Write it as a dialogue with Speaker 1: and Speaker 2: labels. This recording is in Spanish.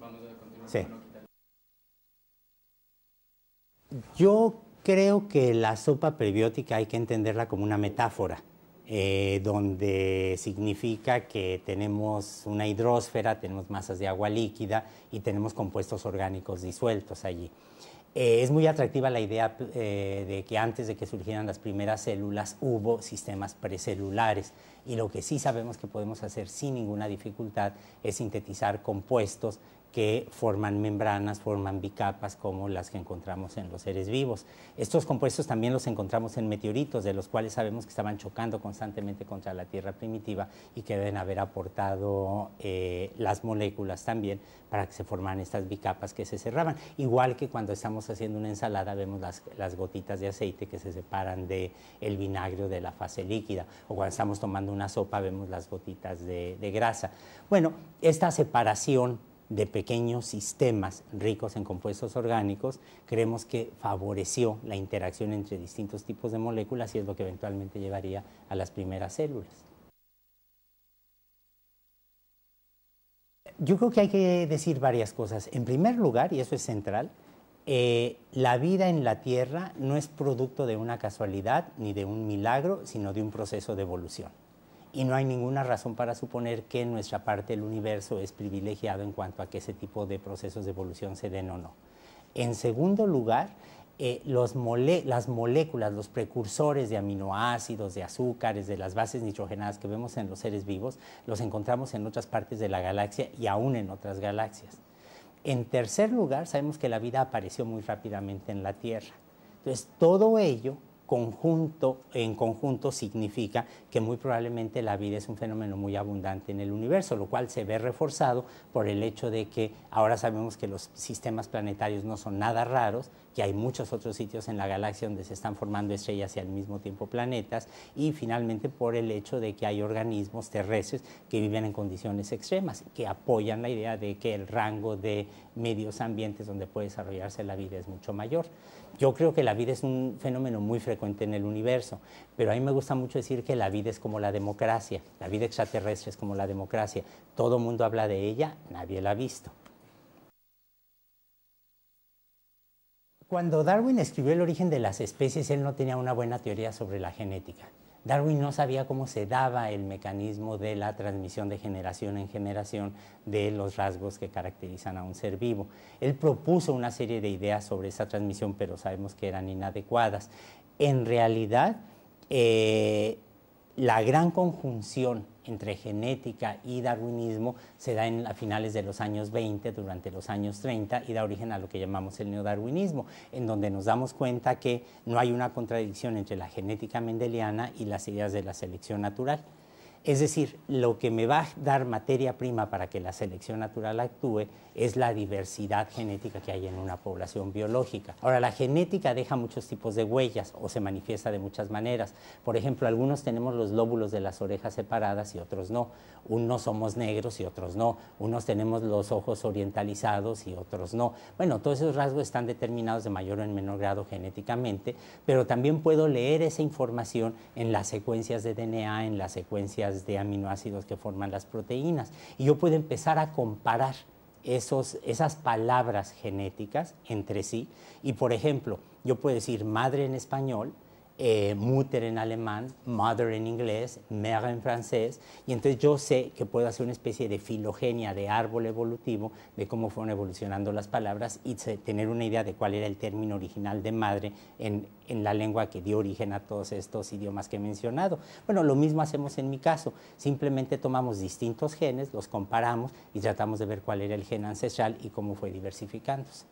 Speaker 1: vamos a continuar. Yo creo que la sopa prebiótica hay que entenderla como una metáfora, eh, donde significa que tenemos una hidrósfera, tenemos masas de agua líquida y tenemos compuestos orgánicos disueltos allí. Eh, es muy atractiva la idea eh, de que antes de que surgieran las primeras células hubo sistemas precelulares y lo que sí sabemos que podemos hacer sin ninguna dificultad es sintetizar compuestos que forman membranas, forman bicapas como las que encontramos en los seres vivos. Estos compuestos también los encontramos en meteoritos, de los cuales sabemos que estaban chocando constantemente contra la Tierra primitiva y que deben haber aportado eh, las moléculas también para que se formaran estas bicapas que se cerraban. Igual que cuando estamos haciendo una ensalada vemos las, gotitas de aceite que se separan del el vinagre de la fase líquida, o cuando estamos tomando una sopa vemos las gotitas de grasa. Bueno, esta separación de pequeños sistemas ricos en compuestos orgánicos, creemos que favoreció la interacción entre distintos tipos de moléculas y es lo que eventualmente llevaría a las primeras células. Yo creo que hay que decir varias cosas. En primer lugar, y eso es central, eh, la vida en la Tierra no es producto de una casualidad ni de un milagro, sino de un proceso de evolución y no hay ninguna razón para suponer que nuestra parte del universo es privilegiado en cuanto a que ese tipo de procesos de evolución se den o no. En segundo lugar, eh, las moléculas, los precursores de aminoácidos, de azúcares, de las bases nitrogenadas que vemos en los seres vivos, los encontramos en otras partes de la galaxia y aún en otras galaxias. En tercer lugar, sabemos que la vida apareció muy rápidamente en la Tierra. Entonces, todo ello conjunto, en conjunto significa que muy probablemente la vida es un fenómeno muy abundante en el universo, lo cual se ve reforzado por el hecho de que ahora sabemos que los sistemas planetarios no son nada raros, que hay muchos otros sitios en la galaxia donde se están formando estrellas y al mismo tiempo planetas, y finalmente por el hecho de que hay organismos terrestres que viven en condiciones extremas, que apoyan la idea de que el rango de medios ambientes donde puede desarrollarse la vida es mucho mayor. Yo creo que la vida es un fenómeno muy frecuente frecuente en el universo. Pero a mí me gusta mucho decir que la vida es como la democracia, la vida extraterrestre es como la democracia. Todo mundo habla de ella, nadie la ha visto. Cuando Darwin escribió El origen de las especies, él no tenía una buena teoría sobre la genética. Darwin no sabía cómo se daba el mecanismo de la transmisión de generación en generación de los rasgos que caracterizan a un ser vivo. Él propuso una serie de ideas sobre esa transmisión, pero sabemos que eran inadecuadas en realidad eh, la gran conjunción entre genética y darwinismo se da en, a finales de los años 20, durante los años 30, y da origen a lo que llamamos el neodarwinismo, en donde nos damos cuenta que no hay una contradicción entre la genética mendeliana y las ideas de la selección natural. Es decir, lo que me va a dar materia prima para que la selección natural actúe es la diversidad genética que hay en una población biológica. Ahora, la genética deja muchos tipos de huellas o se manifiesta de muchas maneras. Por ejemplo, algunos tenemos los lóbulos de las orejas separadas y otros no. Unos somos negros y otros no. Unos tenemos los ojos orientalizados y otros no. Bueno, todos esos rasgos están determinados de mayor o en menor grado genéticamente, pero también puedo leer esa información en las secuencias de DNA, en las secuencias de aminoácidos que forman las proteínas. Y yo puedo empezar a comparar esas palabras genéticas entre sí. Y por ejemplo, yo puedo decir madre en español, eh, Mutter en alemán, Mother en inglés, Mère en francés, y entonces yo sé que puedo hacer una especie de filogenia, de árbol evolutivo, de cómo fueron evolucionando las palabras y tener una idea de cuál era el término original de madre en, en la lengua que dio origen a todos estos idiomas que he mencionado. Bueno, lo mismo hacemos en mi caso, simplemente tomamos distintos genes, los comparamos y tratamos de ver cuál era el gen ancestral y cómo fue diversificándose.